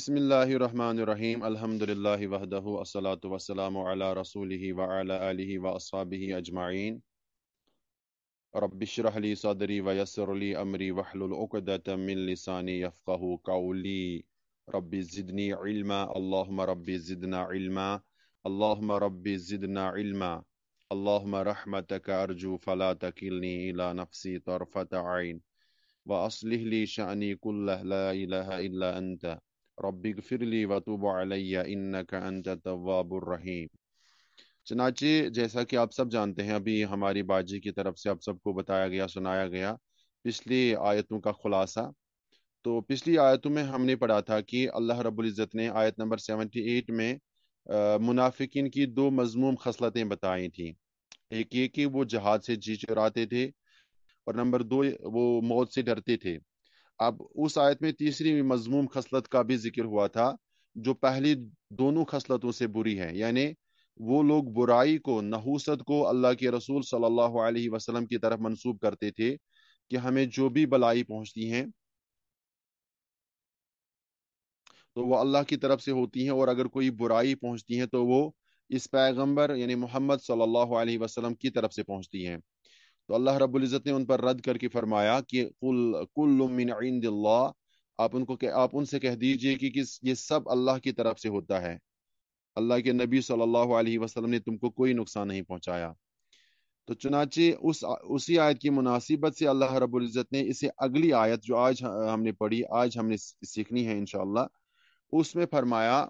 بسم الله الرحمن الرحيم الحمد لله وحده والصلاة والسلام على رسوله وعلى آله وأصحابه أجمعين رب اشرح لي صدري ويسر لي أمري واحلل عقدة من لساني يفقه قولي رب زدني علما اللهم رب زدنا علما اللهم رب زدنا علما اللهم رحمتك أرجو فلا تكلني إلى نفسي طرفة عين وأصلح لي شأني كله لا إله إلا أنت رب اغفر لی علی الرحیم چنانچہ جیسا کہ آپ سب جانتے ہیں ابھی ہماری باجی کی طرف سے آپ سب کو بتایا گیا گیا سنایا پچھلی آیتوں کا خلاصہ تو پچھلی آیتوں میں ہم نے پڑھا تھا کہ اللہ رب العزت نے آیت نمبر سیونٹی ایٹ میں منافقین کی دو مضموم خصلتیں بتائی تھی ایک یہ کہ وہ جہاد سے جی چراتے تھے اور نمبر دو وہ موت سے ڈرتے تھے اب اس آیت میں تیسری مضموم خصلت کا بھی ذکر ہوا تھا جو پہلی دونوں خصلتوں سے بری ہے یعنی وہ لوگ برائی کو نحوست کو اللہ کے رسول صلی اللہ علیہ وسلم کی طرف منسوب کرتے تھے کہ ہمیں جو بھی بلائی پہنچتی ہیں تو وہ اللہ کی طرف سے ہوتی ہیں اور اگر کوئی برائی پہنچتی ہیں تو وہ اس پیغمبر یعنی محمد صلی اللہ علیہ وسلم کی طرف سے پہنچتی ہیں تو اللہ رب العزت نے ان پر رد کر کے فرمایا کہ قل کل من عند اللہ آپ ان کو کہ آپ ان سے کہہ دیجئے کہ یہ سب اللہ کی طرف سے ہوتا ہے اللہ کے نبی صلی اللہ علیہ وسلم نے تم کو کوئی نقصان نہیں پہنچایا تو چنانچہ اس اسی آیت کی مناسبت سے اللہ رب العزت نے اسے اگلی آیت جو آج ہم نے پڑھی آج ہم نے سیکھنی ہے انشاءاللہ اس میں فرمایا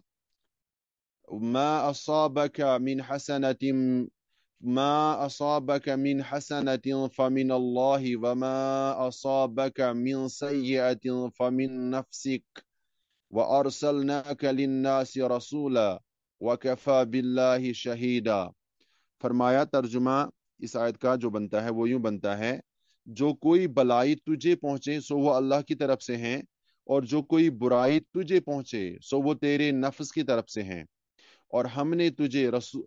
ما اصابك من حسنة ما أصابك من حسنة فمن الله وما أصابك من سيئة فمن نفسك وأرسلناك للناس رسولا وكفى بالله شهيدا فرمایا ترجمہ اس آیت کا جو بنتا ہے وہ یوں بنتا ہے جو کوئی بلائی تجھے پہنچے سو وہ اللہ کی طرف سے ہیں اور جو کوئی برائی تجھے پہنچے سو وہ تیرے نفس کی طرف سے ہیں اور ہم نے تجھے رسول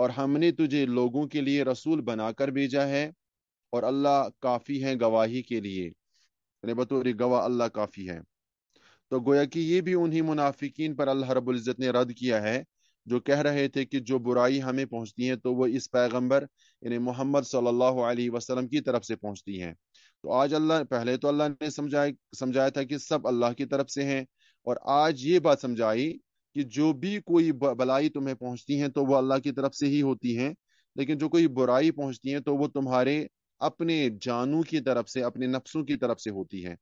اور ہم نے تجھے لوگوں کے لیے رسول بنا کر بھیجا ہے اور اللہ کافی ہے گواہی کے لیے یعنی بطور گواہ اللہ کافی ہے تو گویا کہ یہ بھی انہی منافقین پر اللہ رب العزت نے رد کیا ہے جو کہہ رہے تھے کہ جو برائی ہمیں پہنچتی ہے تو وہ اس پیغمبر یعنی محمد صلی اللہ علیہ وسلم کی طرف سے پہنچتی ہیں تو آج اللہ پہلے تو اللہ نے سمجھایا تھا کہ سب اللہ کی طرف سے ہیں اور آج یہ بات سمجھائی کہ جو بھی کوئی بلائی تمہیں پہنچتی ہیں تو وہ اللہ کی طرف سے ہی ہوتی ہیں لیکن جو کوئی برائی پہنچتی ہیں تو وہ تمہارے اپنے جانوں کی طرف سے اپنے نفسوں کی طرف سے ہوتی ہے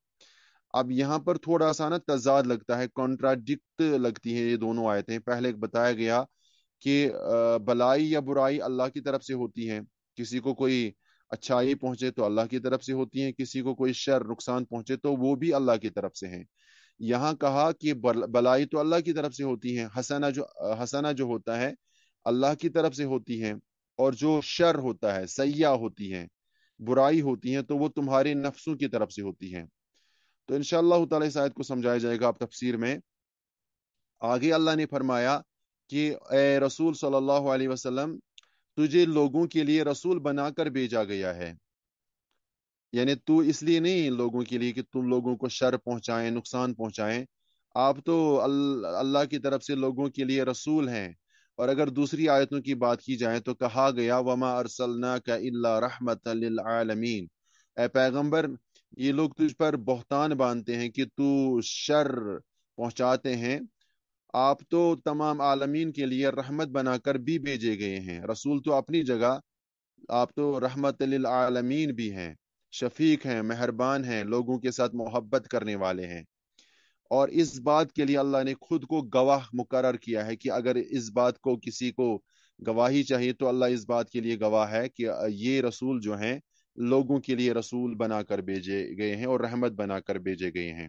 اب یہاں پر تھوڑا سا نا تضاد لگتا ہے کانٹراڈکٹ لگتی ہے یہ دونوں آئے تھے پہلے بتایا گیا کہ بلائی یا برائی اللہ کی طرف سے ہوتی ہے کسی کو کوئی اچھائی پہنچے تو اللہ کی طرف سے ہوتی ہے کسی کو کوئی شر نقصان پہنچے تو وہ بھی اللہ کی طرف سے ہیں یہاں کہا کہ بلائی تو اللہ کی طرف سے ہوتی ہے حسنا جو حسنا جو ہوتا ہے اللہ کی طرف سے ہوتی ہے اور جو شر ہوتا ہے سیاح ہوتی ہے برائی ہوتی ہے تو وہ تمہارے نفسوں کی طرف سے ہوتی ہے تو ان شاء اللہ تعالیٰ اس آیت کو سمجھایا جائے گا آپ تفسیر میں آگے اللہ نے فرمایا کہ اے رسول صلی اللہ علیہ وسلم تجھے لوگوں کے لیے رسول بنا کر بھیجا گیا ہے یعنی تو اس لیے نہیں لوگوں کے لیے کہ تم لوگوں کو شر پہنچائیں نقصان پہنچائیں آپ تو اللہ کی طرف سے لوگوں کے لیے رسول ہیں اور اگر دوسری آیتوں کی بات کی جائے تو کہا گیا وما ارسلنا کا اللہ رحمت للعالمین اے پیغمبر یہ لوگ تجھ پر بہتان باندھتے ہیں کہ تو شر پہنچاتے ہیں آپ تو تمام عالمین کے لیے رحمت بنا کر بھی بھیجے گئے ہیں رسول تو اپنی جگہ آپ تو رحمت للعالمین بھی ہیں شفیق ہیں مہربان ہیں لوگوں کے ساتھ محبت کرنے والے ہیں اور اس بات کے لیے اللہ نے خود کو گواہ مقرر کیا ہے کہ اگر اس بات کو کسی کو گواہی چاہیے تو اللہ اس بات کے لیے گواہ ہے کہ یہ رسول جو ہیں لوگوں کے لیے رسول بنا کر بھیجے گئے ہیں اور رحمت بنا کر بھیجے گئے ہیں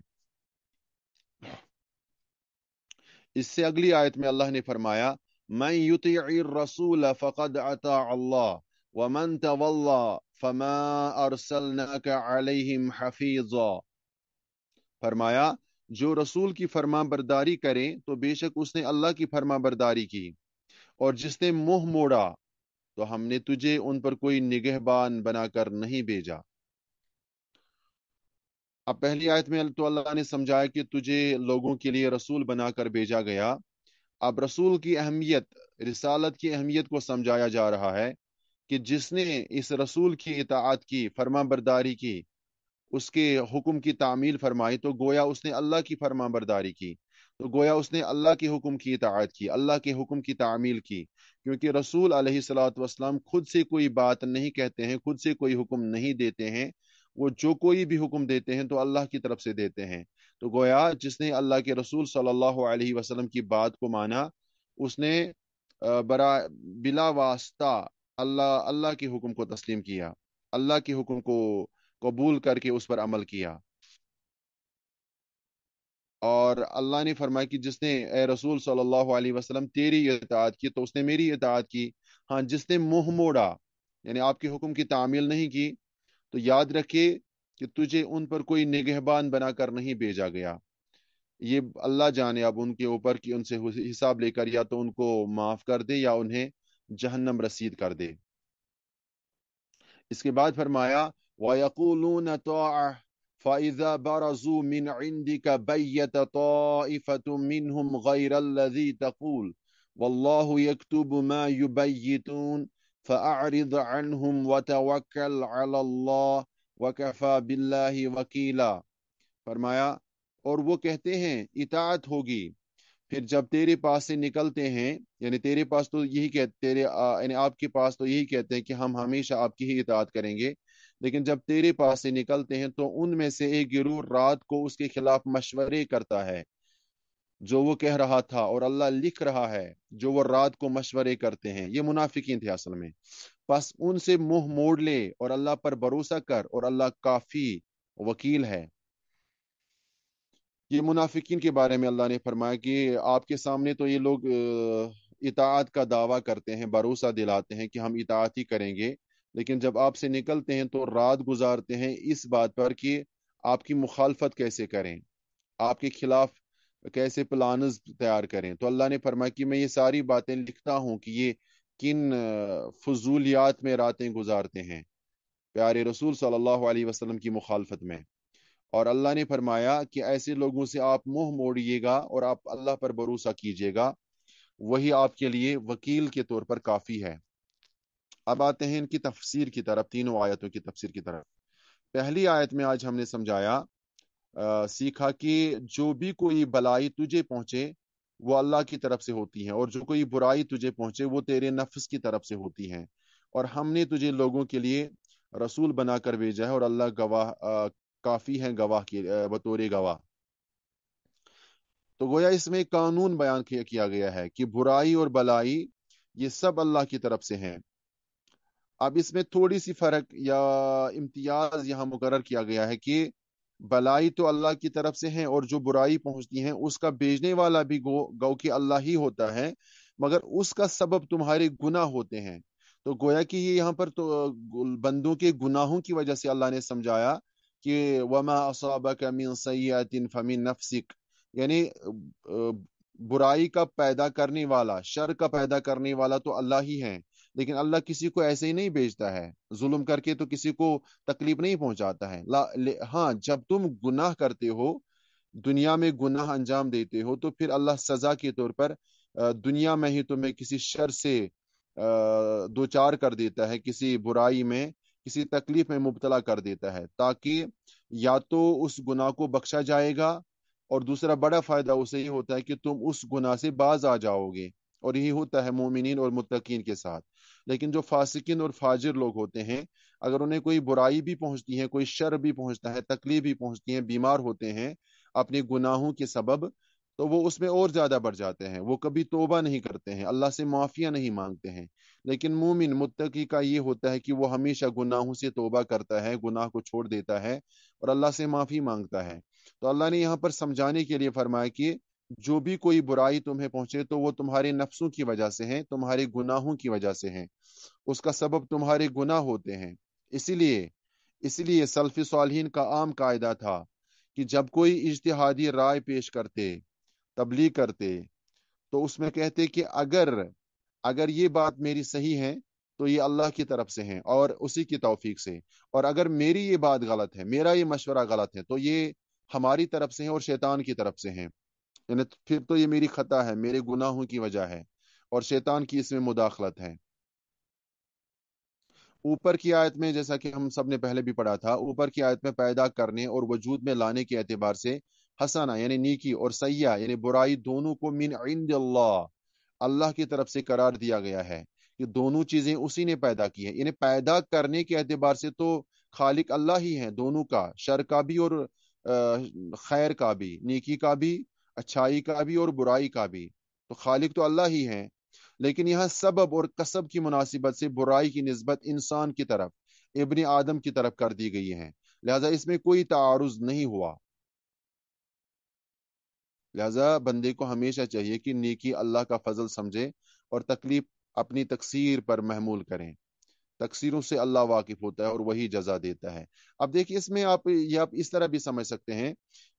اس سے اگلی آیت میں اللہ نے فرمایا میں یوتی رسول فقد عطا اللہ ومن تولى فما ارسلناك عليهم حفيظا فرمایا جو رسول کی فرما برداری کرے تو بے شک اس نے اللہ کی فرما برداری کی اور جس نے منہ موڑا تو ہم نے تجھے ان پر کوئی نگہبان بنا کر نہیں بھیجا اب پہلی آیت میں تو اللہ نے سمجھایا کہ تجھے لوگوں کے لیے رسول بنا کر بھیجا گیا اب رسول کی اہمیت رسالت کی اہمیت کو سمجھایا جا رہا ہے کہ جس نے اس رسول کی اطاعت کی فرما برداری کی اس کے حکم کی تعمیل فرمائی تو گویا اس نے اللہ کی فرما برداری کی تو گویا اس نے اللہ کے حکم کی اطاعت کی اللہ کے حکم کی تعمیل کی کیونکہ رسول علیہ السلاۃ خود سے کوئی بات نہیں کہتے ہیں خود سے کوئی حکم نہیں دیتے ہیں وہ جو کوئی بھی حکم دیتے ہیں تو اللہ کی طرف سے دیتے ہیں تو گویا جس نے اللہ کے رسول صلی اللہ علیہ وسلم کی بات کو مانا اس نے برا بلا واسطہ اللہ اللہ کے حکم کو تسلیم کیا اللہ کے حکم کو قبول کر کے اس پر عمل کیا اور اللہ نے فرمایا کہ جس نے اے رسول صلی اللہ علیہ وسلم تیری اطاعت کی تو اس نے میری اطاعت کی ہاں جس نے منہ موڑا یعنی آپ کے حکم کی تعمیل نہیں کی تو یاد رکھے کہ تجھے ان پر کوئی نگہبان بنا کر نہیں بھیجا گیا یہ اللہ جانے اب ان کے اوپر کہ ان سے حساب لے کر یا تو ان کو معاف کر دے یا انہیں جہنم رسید کر دے اس کے بعد فرمایا وَيَقُولُونَ فَإِذَا بَرَزُوا مِنْ عِنْدِكَ بَيَّتَ طَائِفَةٌ مِّنْهُمْ غَيْرَ الَّذِي تَقُولُ وَاللَّهُ يَكْتُبُ مَا يُبَيِّتُونَ فَأَعْرِضْ عَنْهُمْ وَتَوَكَّلْ عَلَى اللَّهِ وَكَفَى بِاللَّهِ وَكِيلًا فرمایا اور وہ کہتے ہیں اطاعت ہوگی پھر جب تیرے پاس سے نکلتے ہیں یعنی تیرے پاس تو یہی کہتے تیرے یعنی آپ کے پاس تو یہی کہتے ہیں کہ ہم ہمیشہ آپ کی ہی اطاعت کریں گے لیکن جب تیرے پاس سے نکلتے ہیں تو ان میں سے ایک گرو رات کو اس کے خلاف مشورے کرتا ہے جو وہ کہہ رہا تھا اور اللہ لکھ رہا ہے جو وہ رات کو مشورے کرتے ہیں یہ منافقین تھے اصل میں بس ان سے منہ موڑ لے اور اللہ پر بھروسہ کر اور اللہ کافی وکیل ہے یہ منافقین کے بارے میں اللہ نے فرمایا کہ آپ کے سامنے تو یہ لوگ اطاعت کا دعویٰ کرتے ہیں بھروسہ دلاتے ہیں کہ ہم اطاعت ہی کریں گے لیکن جب آپ سے نکلتے ہیں تو رات گزارتے ہیں اس بات پر کہ آپ کی مخالفت کیسے کریں آپ کے خلاف کیسے پلانز تیار کریں تو اللہ نے فرمایا کہ میں یہ ساری باتیں لکھتا ہوں کہ یہ کن فضولیات میں راتیں گزارتے ہیں پیارے رسول صلی اللہ علیہ وسلم کی مخالفت میں اور اللہ نے فرمایا کہ ایسے لوگوں سے آپ منہ موڑیے گا اور آپ اللہ پر بھروسہ کیجیے گا وہی آپ کے لیے وکیل کے طور پر کافی ہے اب آتے ہیں ان کی تفسیر کی طرف تینوں آیتوں کی تفسیر کی طرف پہلی آیت میں آج ہم نے سمجھایا سیکھا کہ جو بھی کوئی بلائی تجھے پہنچے وہ اللہ کی طرف سے ہوتی ہے اور جو کوئی برائی تجھے پہنچے وہ تیرے نفس کی طرف سے ہوتی ہے اور ہم نے تجھے لوگوں کے لیے رسول بنا کر بھیجا ہے اور اللہ گواہ کافی ہیں گواہ کی بطور گواہ تو گویا اس میں قانون بیان کیا گیا ہے کہ برائی اور بلائی یہ سب اللہ کی طرف سے ہیں اب اس میں تھوڑی سی فرق یا امتیاز یہاں مقرر کیا گیا ہے کہ بلائی تو اللہ کی طرف سے ہیں اور جو برائی پہنچتی ہیں اس کا بھیجنے والا بھی گو گو کی اللہ ہی ہوتا ہے مگر اس کا سبب تمہارے گناہ ہوتے ہیں تو گویا کہ یہ یہاں پر تو بندوں کے گناہوں کی وجہ سے اللہ نے سمجھایا کہ وما من سیئت فمن یعنی برائی کا پیدا کرنے والا شر کا پیدا کرنے والا تو اللہ ہی ہے لیکن اللہ کسی کو ایسے ہی نہیں بھیجتا ہے ظلم کر کے تو کسی کو تکلیف نہیں پہنچاتا ہے لا, ہاں جب تم گناہ کرتے ہو دنیا میں گناہ انجام دیتے ہو تو پھر اللہ سزا کے طور پر دنیا میں ہی تمہیں کسی شر سے دوچار کر دیتا ہے کسی برائی میں کسی تکلیف میں مبتلا کر دیتا ہے تاکہ یا تو اس گناہ کو بخشا جائے گا اور دوسرا بڑا فائدہ اسے یہ ہوتا ہے کہ تم اس گناہ سے باز آ جاؤ گے اور یہی ہوتا ہے مومنین اور متقین کے ساتھ لیکن جو فاسقین اور فاجر لوگ ہوتے ہیں اگر انہیں کوئی برائی بھی پہنچتی ہے کوئی شر بھی پہنچتا ہے تکلیف بھی پہنچتی ہے بیمار ہوتے ہیں اپنے گناہوں کے سبب تو وہ اس میں اور زیادہ بڑھ جاتے ہیں وہ کبھی توبہ نہیں کرتے ہیں اللہ سے معافیہ نہیں مانگتے ہیں لیکن مومن متقی کا یہ ہوتا ہے کہ وہ ہمیشہ گناہوں سے توبہ کرتا ہے گناہ کو چھوڑ دیتا ہے اور اللہ سے معافی مانگتا ہے تو اللہ نے یہاں پر سمجھانے کے لیے فرمایا کہ جو بھی کوئی برائی تمہیں پہنچے تو وہ تمہارے نفسوں کی وجہ سے ہے تمہارے گناہوں کی وجہ سے ہے اس کا سبب تمہارے گناہ ہوتے ہیں اسی لیے اسی لیے سلفی صالحین کا عام قاعدہ تھا کہ جب کوئی اجتہادی رائے پیش کرتے تبلیغ کرتے تو اس میں کہتے کہ اگر اگر یہ بات میری صحیح ہے تو یہ اللہ کی طرف سے ہے اور اسی کی توفیق سے اور اگر میری یہ بات غلط ہے میرا یہ مشورہ غلط ہے تو یہ ہماری طرف سے اور شیطان کی طرف سے ہے یعنی پھر تو یہ میری خطا ہے میرے گناہوں کی وجہ ہے اور شیطان کی اس میں مداخلت ہے اوپر کی آیت میں جیسا کہ ہم سب نے پہلے بھی پڑھا تھا اوپر کی آیت میں پیدا کرنے اور وجود میں لانے کے اعتبار سے حسنا یعنی نیکی اور سیاح یعنی برائی دونوں کو من عند اللہ اللہ کی طرف سے قرار دیا گیا ہے کہ دونوں چیزیں اسی نے پیدا کی ہیں یعنی پیدا کرنے کے اعتبار سے تو خالق اللہ ہی ہیں دونوں کا شر کا بھی اور خیر کا بھی نیکی کا بھی اچھائی کا بھی اور برائی کا بھی تو خالق تو اللہ ہی ہیں لیکن یہاں سبب اور کسب کی مناسبت سے برائی کی نسبت انسان کی طرف ابن آدم کی طرف کر دی گئی ہیں لہذا اس میں کوئی تعارض نہیں ہوا لہذا بندے کو ہمیشہ چاہیے کہ نیکی اللہ کا فضل سمجھے اور تکلیف اپنی تقسیر پر محمول کریں تقسیروں سے اللہ واقف ہوتا ہے اور وہی جزا دیتا ہے اب دیکھیے اس میں آپ یہ آپ اس طرح بھی سمجھ سکتے ہیں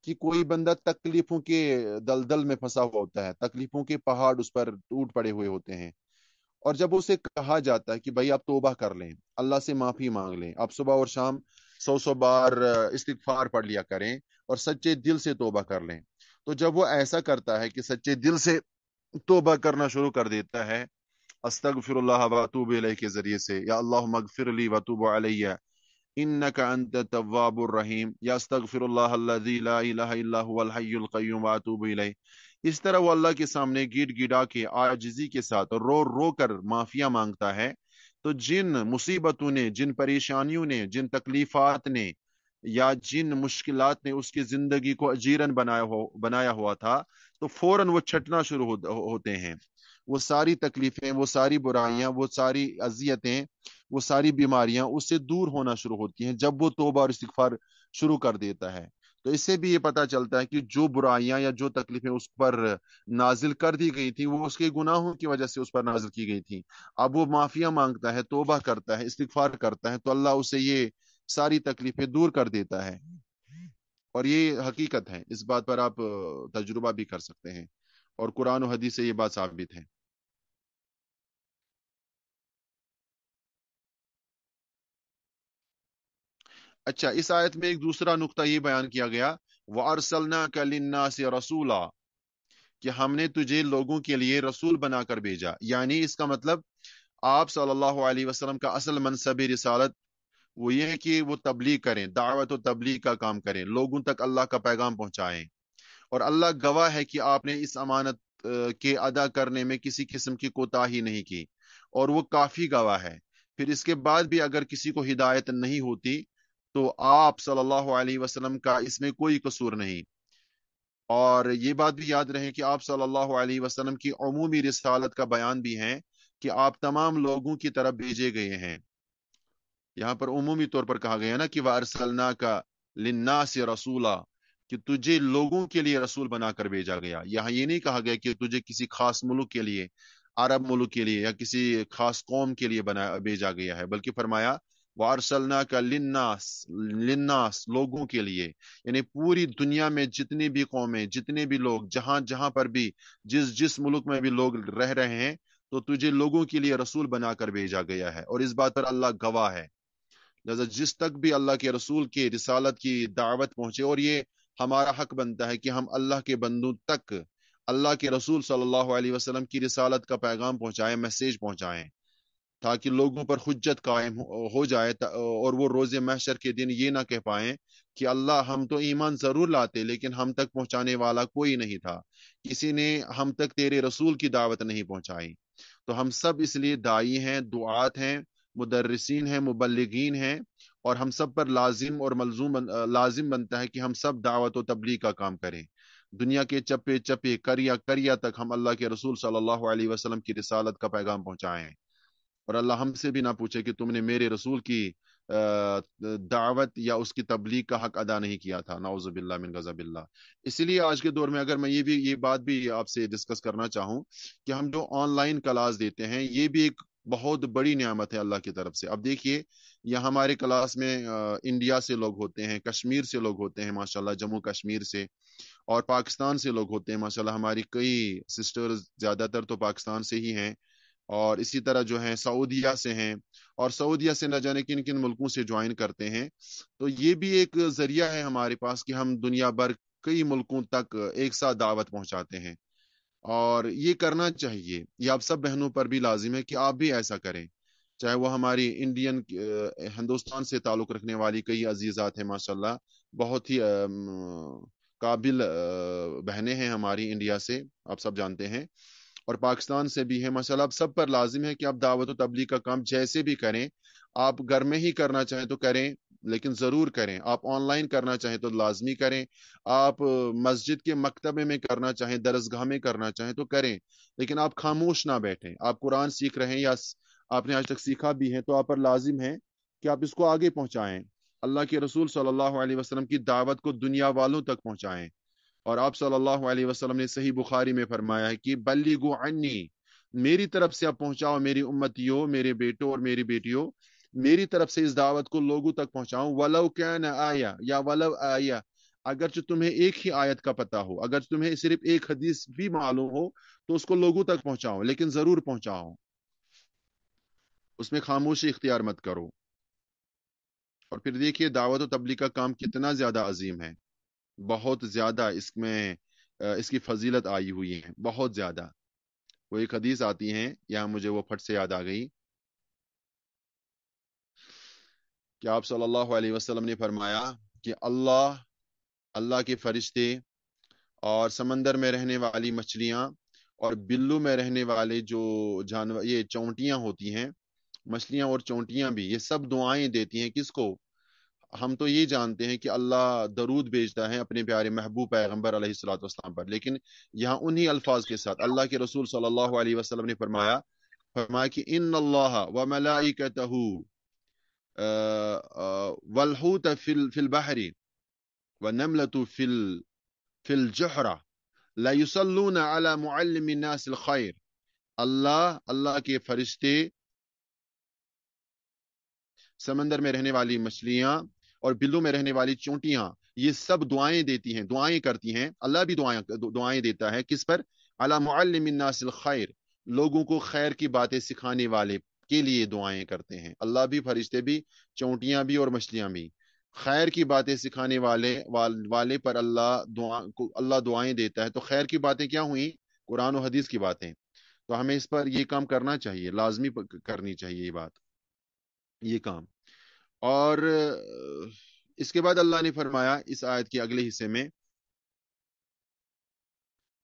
کہ کوئی بندہ تکلیفوں کے دلدل میں پھنسا ہوا ہوتا ہے تکلیفوں کے پہاڑ اس پر ٹوٹ پڑے ہوئے ہوتے ہیں اور جب اسے کہا جاتا ہے کہ بھائی آپ توبہ کر لیں اللہ سے معافی مانگ لیں آپ صبح اور شام سو سو بار استغفار پڑھ لیا کریں اور سچے دل سے توبہ کر لیں تو جب وہ ایسا کرتا ہے کہ سچے دل سے توبہ کرنا شروع کر دیتا ہے استغفر اللہ واتوب علیہ کے ذریعے سے یا اللہ مغفر لی واتوب علیہ انکا انت تواب الرحیم یا استغفر اللہ اللہ لا الہ الا ہوا الحی القیوم واتوب علیہ اس طرح وہ اللہ کے سامنے گیڑ گیڑا کے آجزی کے ساتھ رو رو کر معافیا مانگتا ہے تو جن مصیبتوں نے جن پریشانیوں نے جن تکلیفات نے یا جن مشکلات نے اس کی زندگی کو اجیرن بنایا ہو بنایا ہوا تھا تو فوراً وہ چھٹنا شروع ہوتے ہیں وہ ساری تکلیفیں وہ ساری برائیاں وہ ساری اذیتیں وہ ساری بیماریاں اس سے دور ہونا شروع ہوتی ہیں جب وہ توبہ اور استغفار شروع کر دیتا ہے تو اس سے بھی یہ پتا چلتا ہے کہ جو برائیاں یا جو تکلیفیں اس پر نازل کر دی گئی تھیں وہ اس کے گناہوں کی وجہ سے اس پر نازل کی گئی تھیں اب وہ معافیا مانگتا ہے توبہ کرتا ہے استغفار کرتا ہے تو اللہ اسے یہ ساری تکلیفیں دور کر دیتا ہے اور یہ حقیقت ہے اس بات پر آپ تجربہ بھی کر سکتے ہیں اور قرآن و حدیث سے یہ بات ثابت ہے اچھا اس آیت میں ایک دوسرا نقطہ یہ بیان کیا گیا وارسلنا کلنا سے رسولہ کہ ہم نے تجھے لوگوں کے لیے رسول بنا کر بھیجا یعنی اس کا مطلب آپ صلی اللہ علیہ وسلم کا اصل منصب رسالت وہ یہ ہے کہ وہ تبلیغ کریں دعوت و تبلیغ کا کام کریں لوگوں تک اللہ کا پیغام پہنچائیں اور اللہ گواہ ہے کہ آپ نے اس امانت کے ادا کرنے میں کسی قسم کی کوتاہی نہیں کی اور وہ کافی گواہ ہے پھر اس کے بعد بھی اگر کسی کو ہدایت نہیں ہوتی تو آپ صلی اللہ علیہ وسلم کا اس میں کوئی قصور نہیں اور یہ بات بھی یاد رہے کہ آپ صلی اللہ علیہ وسلم کی عمومی رسالت کا بیان بھی ہے کہ آپ تمام لوگوں کی طرف بھیجے گئے ہیں یہاں پر عمومی طور پر کہا گیا نا کہ ارسلنا کا لنا سے رسولہ کہ تجھے لوگوں کے لیے رسول بنا کر بھیجا گیا یہاں یہ نہیں کہا گیا کہ تجھے کسی خاص ملک کے لیے عرب ملک کے لیے یا کسی خاص قوم کے لیے بنا بھیجا گیا ہے بلکہ فرمایا وارسلنا کا لناس لناس لوگوں کے لیے یعنی پوری دنیا میں جتنی بھی قومیں جتنے بھی لوگ جہاں جہاں پر بھی جس جس ملک میں بھی لوگ رہ رہے ہیں تو تجھے لوگوں کے لیے رسول بنا کر بھیجا گیا ہے اور اس بات پر اللہ گواہ ہے لہٰذا جس تک بھی اللہ کے رسول کے رسالت کی دعوت پہنچے اور یہ ہمارا حق بنتا ہے کہ ہم اللہ کے بندوں تک اللہ کے رسول صلی اللہ علیہ وسلم کی رسالت کا پیغام پہنچائیں میسیج پہنچائیں تاکہ لوگوں پر حجت قائم ہو جائے اور وہ روز محشر کے دن یہ نہ کہہ پائیں کہ اللہ ہم تو ایمان ضرور لاتے لیکن ہم تک پہنچانے والا کوئی نہیں تھا کسی نے ہم تک تیرے رسول کی دعوت نہیں پہنچائی تو ہم سب اس لیے دائی ہیں دعات ہیں مدرسین ہیں مبلغین ہیں اور ہم سب پر لازم اور ملزوم لازم بنتا ہے کہ ہم سب دعوت و تبلیغ کا کام کریں دنیا کے چپے چپے کریا کریا تک ہم اللہ کے رسول صلی اللہ علیہ وسلم کی رسالت کا پیغام پہنچائیں اور اللہ ہم سے بھی نہ پوچھے کہ تم نے میرے رسول کی دعوت یا اس کی تبلیغ کا حق ادا نہیں کیا تھا نعوذ باللہ من اللہ لیے آج کے دور میں اگر میں یہ بھی یہ بات بھی آپ سے ڈسکس کرنا چاہوں کہ ہم جو آن لائن کلاس دیتے ہیں یہ بھی ایک بہت بڑی نعمت ہے اللہ کی طرف سے اب دیکھیے یہ ہمارے کلاس میں انڈیا سے لوگ ہوتے ہیں کشمیر سے لوگ ہوتے ہیں ماشاء اللہ جموں کشمیر سے اور پاکستان سے لوگ ہوتے ہیں ماشاء اللہ ہماری کئی سسٹر زیادہ تر تو پاکستان سے ہی ہیں اور اسی طرح جو ہیں سعودیہ سے ہیں اور سعودیہ سے نہ جانے کن کن ملکوں سے جوائن کرتے ہیں تو یہ بھی ایک ذریعہ ہے ہمارے پاس کہ ہم دنیا بھر کئی ملکوں تک ایک ساتھ دعوت پہنچاتے ہیں اور یہ کرنا چاہیے یہ آپ سب بہنوں پر بھی لازم ہے کہ آپ بھی ایسا کریں چاہے وہ ہماری انڈین ہندوستان سے تعلق رکھنے والی کئی عزیزات ہیں ماشاء اللہ بہت ہی قابل بہنیں ہیں ہماری انڈیا سے آپ سب جانتے ہیں اور پاکستان سے بھی ہے ماشاء اللہ آپ سب پر لازم ہے کہ آپ دعوت و تبلیغ کا کام جیسے بھی کریں آپ گھر میں ہی کرنا چاہیں تو کریں لیکن ضرور کریں آپ آن لائن کرنا چاہیں تو لازمی کریں آپ مسجد کے مکتبے میں کرنا چاہیں درسگاہ میں کرنا چاہیں تو کریں لیکن آپ خاموش نہ بیٹھیں آپ قرآن سیکھ رہے ہیں یا آپ نے آج تک سیکھا بھی ہے تو آپ پر لازم ہے کہ آپ اس کو آگے پہنچائیں اللہ کے رسول صلی اللہ علیہ وسلم کی دعوت کو دنیا والوں تک پہنچائیں اور آپ صلی اللہ علیہ وسلم نے صحیح بخاری میں فرمایا ہے کہ بلی عنی میری طرف سے آپ پہنچاؤ میری امتیوں میرے بیٹوں اور میری بیٹیوں میری طرف سے اس دعوت کو لوگوں تک پہنچاؤں ولو کین آیا یا ولو آیا اگر تمہیں ایک ہی آیت کا پتہ ہو اگر تمہیں صرف ایک حدیث بھی معلوم ہو تو اس کو لوگوں تک پہنچاؤ لیکن ضرور پہنچاؤ اس میں خاموشی اختیار مت کرو اور پھر دیکھیے دعوت و تبلیغ کا کام کتنا زیادہ عظیم ہے بہت زیادہ اس میں اس کی فضیلت آئی ہوئی ہے بہت زیادہ وہ ایک حدیث آتی ہیں یہاں مجھے وہ پھٹ سے یاد آ گئی کہ آپ صلی اللہ علیہ وسلم نے فرمایا کہ اللہ اللہ کے فرشتے اور سمندر میں رہنے والی مچھلیاں اور بلو میں رہنے والے جو جانور یہ چونٹیاں ہوتی ہیں مچھلیاں اور چونٹیاں بھی یہ سب دعائیں دیتی ہیں کس کو ہم تو یہ جانتے ہیں کہ اللہ درود بھیجتا ہے اپنے پیارے محبوب پیغمبر علیہ السلاۃ پر لیکن یہاں انہی الفاظ کے ساتھ اللہ کے رسول صلی اللہ علیہ وسلم نے فرمایا فرمایا کہ ان اللہ و ملائکتہ والحوت في البحر والنملة في الجحرة لا يصلون على معلم الناس الخير اللہ اللہ کے فرشتے سمندر میں رہنے والی مچھلیاں اور بلو میں رہنے والی چونٹیاں یہ سب دعائیں دیتی ہیں دعائیں کرتی ہیں اللہ بھی دعائیں دعائیں دیتا ہے کس پر معلم الناس الخیر لوگوں کو خیر کی باتیں سکھانے والے کے لیے دعائیں کرتے ہیں اللہ بھی فرشتے بھی چونٹیاں بھی اور مچھلیاں بھی خیر کی باتیں سکھانے والے والے پر اللہ دعا اللہ دعائیں دیتا ہے تو خیر کی باتیں کیا ہوئیں قرآن و حدیث کی باتیں تو ہمیں اس پر یہ کام کرنا چاہیے لازمی کرنی چاہیے یہ بات یہ کام اور اس کے بعد اللہ نے فرمایا اس آیت کے اگلے حصے میں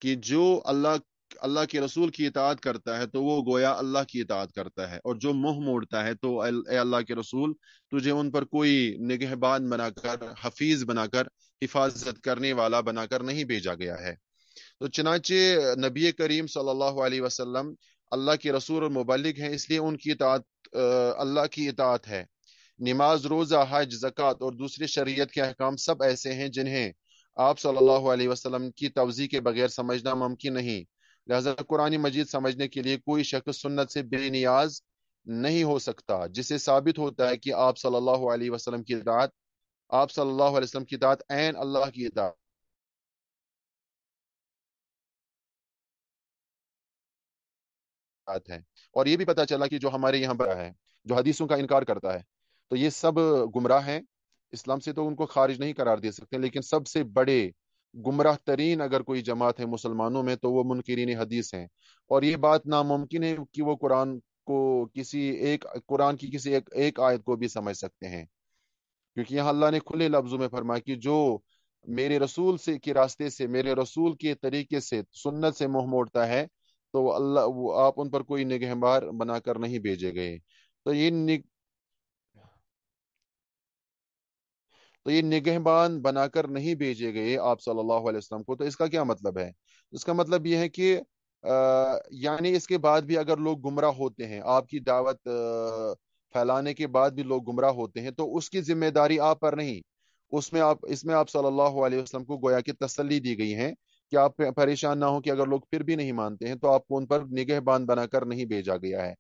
کہ جو اللہ اللہ کے رسول کی اطاعت کرتا ہے تو وہ گویا اللہ کی اطاعت کرتا ہے اور جو منہ موڑتا ہے تو اے اللہ کے رسول تجھے ان پر کوئی نگہبان بنا کر حفیظ بنا کر حفاظت کرنے والا بنا کر نہیں بھیجا گیا ہے تو چنانچہ نبی کریم صلی اللہ علیہ وسلم اللہ کے رسول اور مبلک ہیں اس لیے ان کی اطاعت اللہ کی اطاعت ہے نماز روزہ حج زکوٰۃ اور دوسرے شریعت کے احکام سب ایسے ہیں جنہیں آپ صلی اللہ علیہ وسلم کی توضیع کے بغیر سمجھنا ممکن نہیں لہذا قرآن مجید سمجھنے کے لیے کوئی شخص سنت سے بے نیاز نہیں ہو سکتا جسے ثابت ہوتا ہے کہ آپ صلی اللہ علیہ وسلم کی اطاعت آپ صلی اللہ علیہ وسلم کی اطاعت عین اللہ کی اطاعت ہے اور یہ بھی پتا چلا کہ جو ہمارے یہاں بڑا ہے جو حدیثوں کا انکار کرتا ہے تو یہ سب گمراہ ہیں اسلام سے تو ان کو خارج نہیں قرار دے سکتے لیکن سب سے بڑے گمراہ ترین اگر کوئی جماعت ہے مسلمانوں میں تو وہ منکرین حدیث ہیں اور یہ بات ناممکن ہے کہ وہ قرآن کو کسی ایک قرآن کی کسی ایک ایک آیت کو بھی سمجھ سکتے ہیں کیونکہ یہاں اللہ نے کھلے لفظوں میں فرمایا کہ جو میرے رسول سے کے راستے سے میرے رسول کے طریقے سے سنت سے منہ موڑتا ہے تو اللہ وہ آپ ان پر کوئی نگہبار بنا کر نہیں بھیجے گئے تو یہ تو یہ نگہبان بنا کر نہیں بھیجے گئے آپ صلی اللہ علیہ وسلم کو تو اس کا کیا مطلب ہے اس کا مطلب یہ ہے کہ یعنی اس کے بعد بھی اگر لوگ گمراہ ہوتے ہیں آپ کی دعوت پھیلانے کے بعد بھی لوگ گمراہ ہوتے ہیں تو اس کی ذمہ داری آپ پر نہیں اس میں آپ اس میں آپ صلی اللہ علیہ وسلم کو گویا کہ تسلی دی گئی ہے کہ آپ پریشان نہ ہو کہ اگر لوگ پھر بھی نہیں مانتے ہیں تو آپ کو ان پر نگہ باندھ بنا کر نہیں بھیجا گیا ہے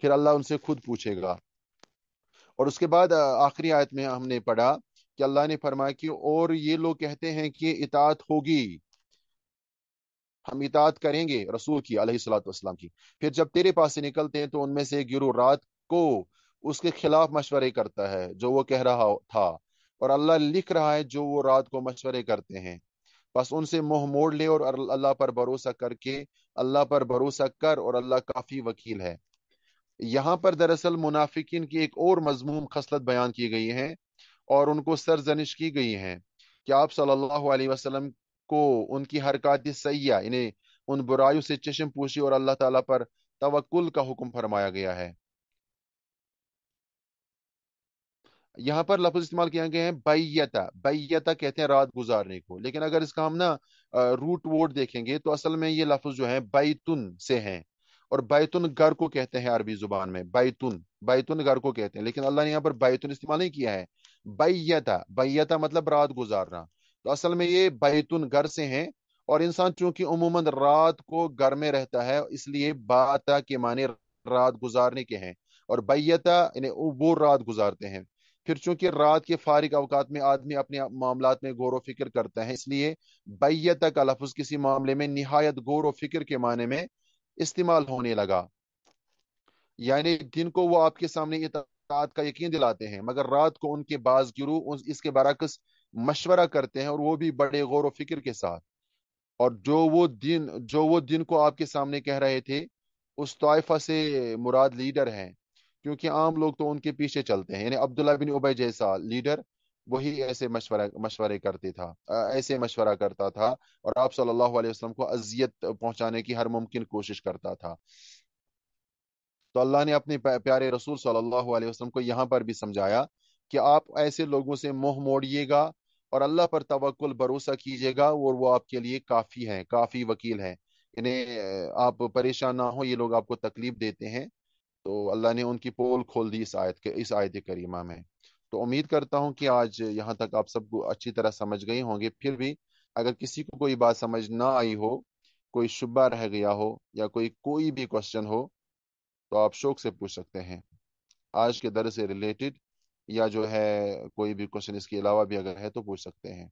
پھر اللہ ان سے خود پوچھے گا اور اس کے بعد آخری آیت میں ہم نے پڑھا کہ اللہ نے فرمایا کہ اور یہ لوگ کہتے ہیں کہ اطاعت ہوگی ہم اطاعت کریں گے رسول کی علیہ والسلام کی پھر جب تیرے پاس سے نکلتے ہیں تو ان میں سے گرو رات کو اس کے خلاف مشورے کرتا ہے جو وہ کہہ رہا تھا اور اللہ لکھ رہا ہے جو وہ رات کو مشورے کرتے ہیں بس ان سے موہ موڑ لے اور اللہ پر بھروسہ کر کے اللہ پر بھروسہ کر اور اللہ کافی وکیل ہے یہاں پر دراصل منافقین کی ایک اور مضمون خصلت بیان کی گئی ہے اور ان کو سرزنش کی گئی ہیں کہ آپ صلی اللہ علیہ وسلم کو ان کی حرکات سیاح انہیں یعنی ان برائیوں سے چشم پوشی اور اللہ تعالیٰ پر توکل کا حکم فرمایا گیا ہے یہاں پر لفظ استعمال کیا گیا ہے بیتا بیتا کہتے ہیں رات گزارنے کو لیکن اگر اس کا ہم نا روٹ ووٹ دیکھیں گے تو اصل میں یہ لفظ جو ہے بیتن سے ہیں اور بیتن گھر کو کہتے ہیں عربی زبان میں بیتن بیتن گھر کو کہتے ہیں لیکن اللہ نے یہاں پر بیتن استعمال نہیں کیا ہے بیتا بیتا مطلب رات گزارنا تو اصل میں یہ بیتن گھر سے ہیں اور انسان چونکہ عموماً رات کو گھر میں رہتا ہے اس لیے باتا کے معنی رات گزارنے کے ہیں اور انہیں یعنی رات گزارتے ہیں پھر چونکہ رات کے فارغ اوقات میں آدمی اپنے معاملات میں غور و فکر کرتا ہے اس لیے بیتا کا لفظ کسی معاملے میں نہایت غور و فکر کے معنی میں استعمال ہونے لگا یعنی دن کو وہ آپ کے سامنے یہ کا یقین دلاتے ہیں مگر رات کو ان کے بعض اس کے برعکس مشورہ کرتے ہیں اور وہ بھی بڑے غور و فکر کے ساتھ اور جو جو وہ وہ دن دن کو آپ کے سامنے کہہ رہے تھے اس طائفہ سے مراد لیڈر ہیں کیونکہ عام لوگ تو ان کے پیچھے چلتے ہیں یعنی عبداللہ بن ابے جیسا لیڈر وہی ایسے مشورہ مشورے کرتے تھا ایسے مشورہ کرتا تھا اور آپ صلی اللہ علیہ وسلم کو اذیت پہنچانے کی ہر ممکن کوشش کرتا تھا تو اللہ نے اپنے پیارے رسول صلی اللہ علیہ وسلم کو یہاں پر بھی سمجھایا کہ آپ ایسے لوگوں سے موہ موڑیے گا اور اللہ پر توکل بھروسہ کیجیے گا اور وہ آپ کے لیے کافی ہیں کافی وکیل ہیں انہیں آپ پریشان نہ ہو یہ لوگ آپ کو تکلیف دیتے ہیں تو اللہ نے ان کی پول کھول دی اس آیت کے اس آیت کریمہ میں تو امید کرتا ہوں کہ آج یہاں تک آپ سب کو اچھی طرح سمجھ گئے ہوں گے پھر بھی اگر کسی کو کوئی بات سمجھ نہ آئی ہو کوئی شبہ رہ گیا ہو یا کوئی کوئی بھی کوشچن ہو تو آپ شوق سے پوچھ سکتے ہیں آج کے در سے ریلیٹڈ یا جو ہے کوئی بھی کوشچن اس کے علاوہ بھی اگر ہے تو پوچھ سکتے ہیں